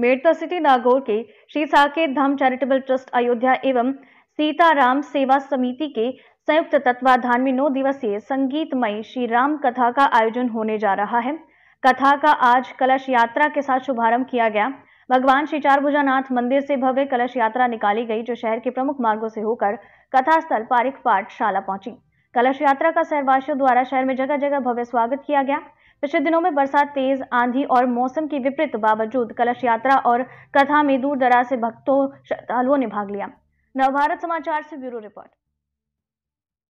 Merta city Nagaur के Shri Saket Dham charitable trust Ayodhya एवं सीताराम सेवा समिति के संयुक्त तत्वाधान में नौ दिवसीय संगीतमय श्री राम कथा का आयोजन होने जा रहा है कथा का आज कलश यात्रा के साथ शुभारंभ किया गया भगवान श्री चार भुजानाथ मंदिर से भव्य कलश यात्रा निकाली गई जो शहर के प्रमुख मार्गों से होकर कथा स्थल पारिक पाठशाला पहुंची कलश यात्रा का शहरवासियों द्वारा शहर में जगह जगह भव्य स्वागत किया गया पिछले दिनों में बरसात तेज आंधी और मौसम के विपरीत बावजूद कलश यात्रा और कथा में दूर दराज से भक्तों श्रद्धालुओं ने भाग लिया नवभारत समाचार से ब्यूरो रिपोर्ट